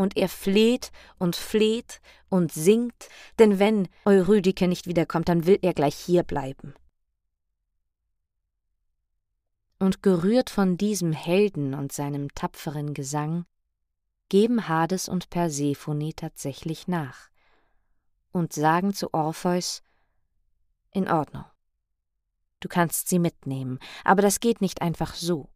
und er fleht und fleht und singt, denn wenn Eurydike nicht wiederkommt, dann will er gleich hier bleiben. Und gerührt von diesem Helden und seinem tapferen Gesang, geben Hades und Persephone tatsächlich nach und sagen zu Orpheus: In Ordnung. Du kannst sie mitnehmen, aber das geht nicht einfach so.